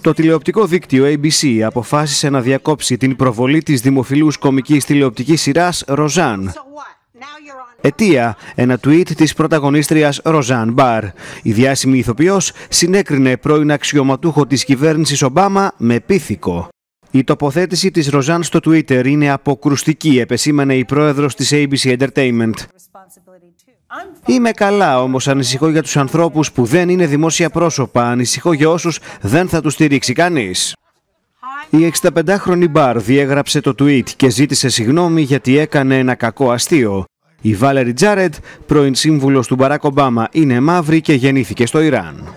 Το τηλεοπτικό δίκτυο ABC αποφάσισε να διακόψει την προβολή της δημοφιλούς κομικής τηλεοπτικής σειράς «Ροζάν». Αιτία, ένα tweet της πρωταγωνίστριας Ροζάν Μπαρ. Η διάσημη ηθοποιός συνέκρινε πρώην αξιωματούχο της κυβέρνησης Ομπάμα με πίθηκο. Η τοποθέτηση της Ροζάν στο Twitter είναι αποκρουστική, επεσήμανε η πρόεδρος της ABC Entertainment. Είμαι καλά, όμως ανησυχώ για τους ανθρώπους που δεν είναι δημόσια πρόσωπα, ανησυχώ για όσους δεν θα τους στηρίξει κανείς. Η 65χρονη Μπαρ διέγραψε το tweet και ζήτησε συγγνώμη γιατί έκανε ένα κακό αστείο. Η Βάλερη Τζάρετ, πρώην σύμβουλος του Μπαράκ Ομπάμα, είναι μαύρη και γεννήθηκε στο Ιράν.